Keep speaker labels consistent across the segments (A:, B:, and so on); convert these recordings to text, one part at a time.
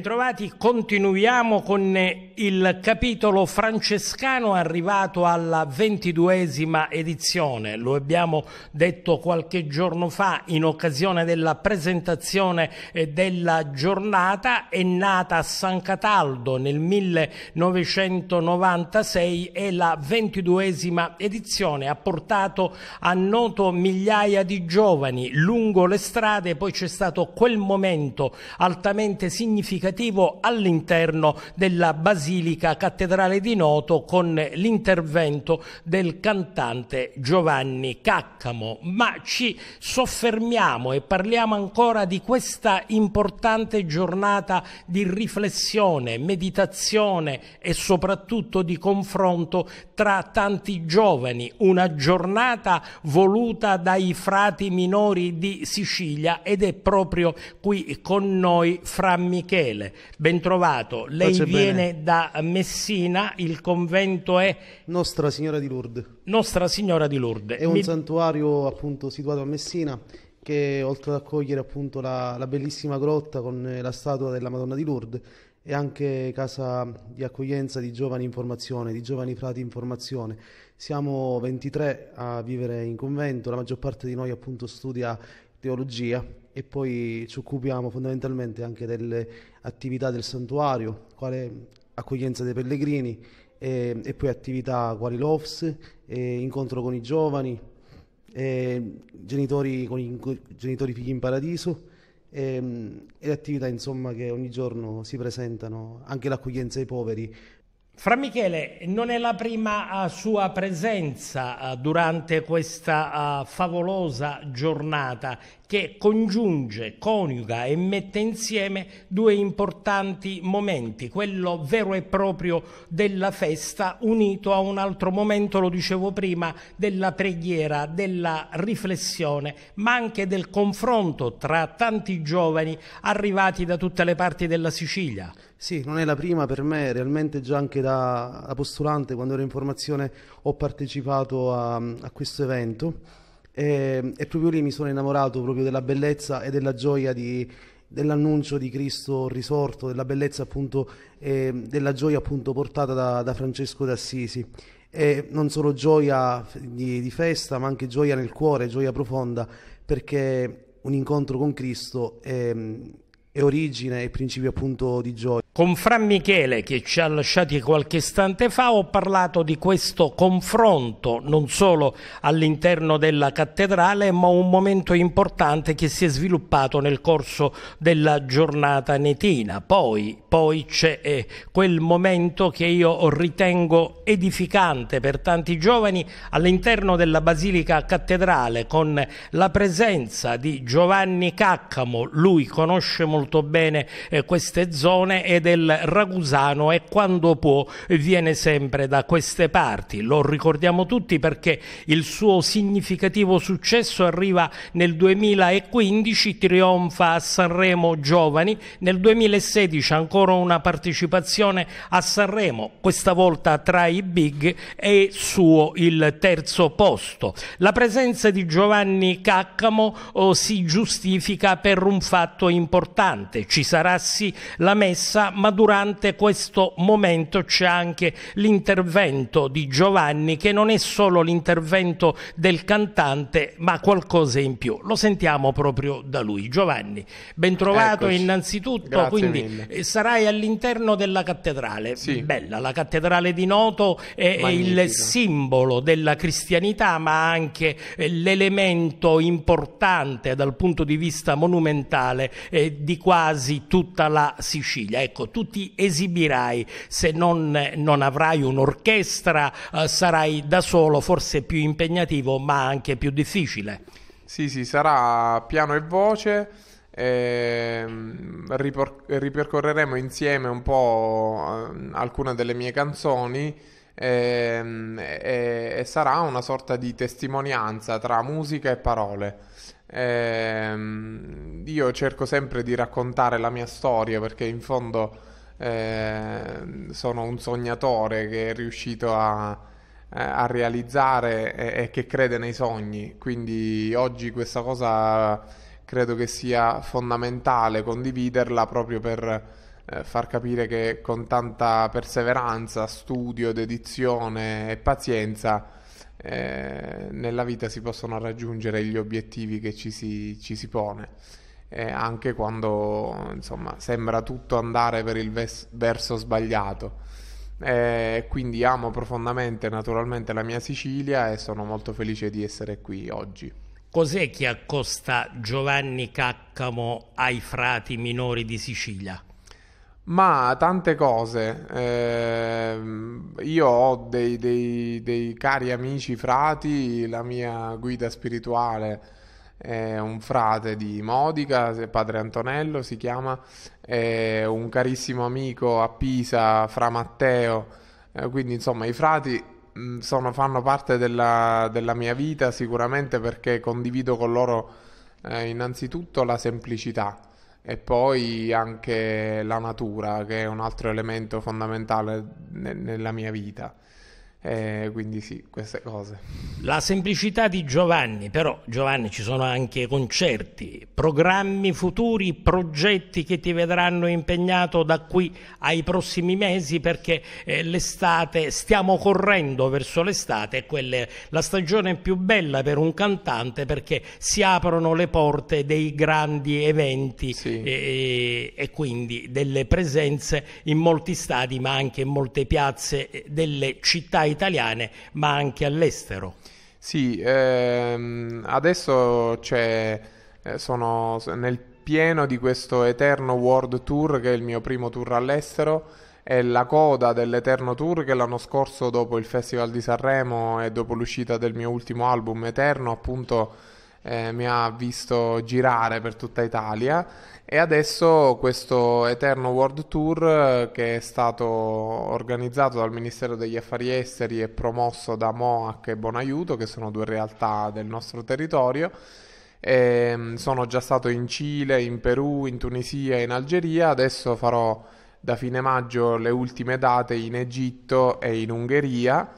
A: bentrovati, continuiamo con il capitolo francescano è arrivato alla ventiduesima edizione, lo abbiamo detto qualche giorno fa in occasione della presentazione eh, della giornata, è nata a San Cataldo nel 1996 e la ventiduesima edizione ha portato a noto migliaia di giovani lungo le strade, poi c'è stato quel momento altamente significativo all'interno della basilica Basilica Cattedrale di Noto con l'intervento del cantante Giovanni Caccamo, ma ci soffermiamo e parliamo ancora di questa importante giornata di riflessione, meditazione e soprattutto di confronto tra tanti giovani, una giornata voluta dai frati minori di Sicilia ed è proprio qui con noi Fra Michele. Bentrovato, lei Faccio viene bene. da da Messina, il convento è... Nostra Signora di Lourdes. Nostra Signora di Lourdes. È un Mi...
B: santuario appunto situato a Messina che oltre ad accogliere appunto la, la bellissima grotta con eh, la statua della Madonna di Lourdes è anche casa di accoglienza di giovani in formazione, di giovani frati in formazione. Siamo 23 a vivere in convento, la maggior parte di noi appunto studia teologia e poi ci occupiamo fondamentalmente anche delle attività del santuario, quale accoglienza dei pellegrini eh, e poi attività quali l'OFS, eh, incontro con i giovani, eh, genitori, con i, genitori figli in paradiso ehm, e attività insomma che ogni giorno si presentano, anche l'accoglienza ai poveri fra Michele, non è la prima
A: eh, sua presenza eh, durante questa eh, favolosa giornata che congiunge, coniuga e mette insieme due importanti momenti, quello vero e proprio della festa unito a un altro momento, lo dicevo prima, della preghiera, della riflessione, ma anche del confronto tra tanti giovani arrivati da tutte le parti della Sicilia.
B: Sì, non è la prima per me, realmente già anche da, da postulante quando ero in formazione ho partecipato a, a questo evento e, e, proprio lì mi sono innamorato proprio della bellezza e della gioia dell'annuncio di Cristo risorto, della bellezza appunto e della gioia appunto portata da, da Francesco d'Assisi. E non solo gioia di, di festa, ma anche gioia nel cuore, gioia profonda, perché un incontro con Cristo è, è origine e principio appunto di gioia. Con Fran Michele,
A: che ci ha lasciati qualche istante fa, ho parlato di questo confronto non solo all'interno della cattedrale, ma un momento importante che si è sviluppato nel corso della giornata netina. Poi, poi c'è eh, quel momento che io ritengo edificante per tanti giovani all'interno della Basilica Cattedrale con la presenza di Giovanni Caccamo. Lui conosce molto bene eh, queste zone ed è del Ragusano e quando può viene sempre da queste parti. Lo ricordiamo tutti perché il suo significativo successo arriva nel 2015, trionfa a Sanremo Giovani, nel 2016 ancora una partecipazione a Sanremo, questa volta tra i big e suo il terzo posto. La presenza di Giovanni Caccamo oh, si giustifica per un fatto importante, ci sarà sì la messa ma durante questo momento c'è anche l'intervento di Giovanni che non è solo l'intervento del cantante, ma qualcosa in più. Lo sentiamo proprio da lui. Giovanni, bentrovato Eccoci. innanzitutto, Grazie quindi mille. Eh, sarai all'interno della cattedrale. Sì. Bella, la cattedrale di Noto è Magnifico. il simbolo della cristianità, ma anche eh, l'elemento importante dal punto di vista monumentale eh, di quasi tutta la Sicilia. Ecco, gioco, tu ti esibirai, se non, non avrai un'orchestra eh, sarai da solo, forse più impegnativo ma anche più difficile.
C: Sì, sì, sarà piano e voce. E ehm, ripor- ripercorreremo insieme un po' eh, alcune delle mie canzoni e, ehm, e, e sarà una sorta di testimonianza tra musica e parole. Eh, io cerco sempre di raccontare la mia storia perché in fondo eh, sono un sognatore che è riuscito a, eh, a realizzare e, e, che crede nei sogni. Quindi oggi questa cosa credo che sia fondamentale condividerla proprio per eh, far capire che con tanta perseveranza, studio, dedizione e pazienza eh, nella vita si possono raggiungere gli obiettivi che ci si, ci si pone. Eh, anche quando insomma, sembra tutto andare per il ves- verso sbagliato. Eh, quindi amo profondamente naturalmente la mia Sicilia e sono molto felice di essere qui oggi.
A: Cos'è che accosta Giovanni Caccamo ai frati minori di Sicilia?
C: Ma tante cose. Eh, io ho dei, dei, dei, cari amici frati, la mia guida spirituale è un frate di Modica, padre Antonello si chiama, è un carissimo amico a Pisa, fra Matteo. Eh, quindi insomma i frati mm, sono, fanno parte della, della mia vita sicuramente perché condivido con loro eh, innanzitutto la semplicità e poi anche la natura, che è un altro elemento fondamentale nella mia vita. Eh, quindi sì, queste cose. La semplicità di Giovanni, però Giovanni ci sono anche
A: concerti, programmi futuri, progetti che ti vedranno impegnato da qui ai prossimi mesi perché eh, l'estate, stiamo correndo verso l'estate quella è la stagione più bella per un cantante perché si aprono le porte dei grandi eventi sì. e, e quindi delle presenze in molti stadi ma anche in molte piazze delle città italiane
C: ma anche all'estero. Sì, ehm, adesso c'è, eh, sono nel pieno di questo Eterno World Tour che è il mio primo tour all'estero è la coda dell'Eterno Tour che l'anno scorso dopo il Festival di Sanremo e dopo l'uscita del mio ultimo album Eterno appunto eh, mi ha visto girare per tutta Italia e adesso questo Eterno World Tour eh, che è stato organizzato dal Ministero degli Affari Esteri e promosso da Moac e Bonaiuto, che sono due realtà del nostro territorio. E, ehm, sono già stato in Cile, in Perù, in Tunisia e in Algeria, adesso farò da fine maggio le ultime date in Egitto e in Ungheria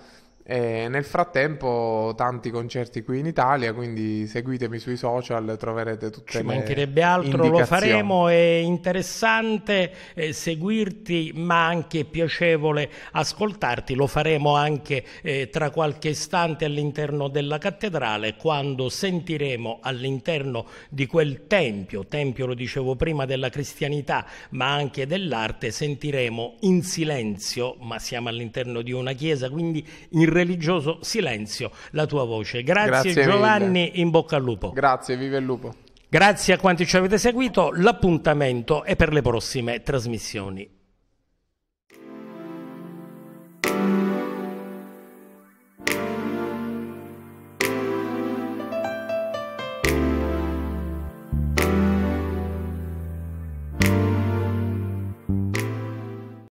C: e nel frattempo tanti concerti qui in Italia, quindi seguitemi sui social, troverete tutte Ci le Ci mancherebbe altro, lo faremo,
A: è interessante eh, seguirti, ma anche piacevole ascoltarti, lo faremo anche eh, tra qualche istante all'interno della cattedrale quando sentiremo all'interno di quel tempio, tempio lo dicevo prima della cristianità, ma anche dell'arte, sentiremo in silenzio, ma siamo all'interno di una chiesa, quindi in religioso silenzio la tua voce. Grazie, Grazie Giovanni, mille. in bocca al lupo. Grazie, vive il lupo. Grazie a quanti ci avete seguito, l'appuntamento è per le prossime trasmissioni.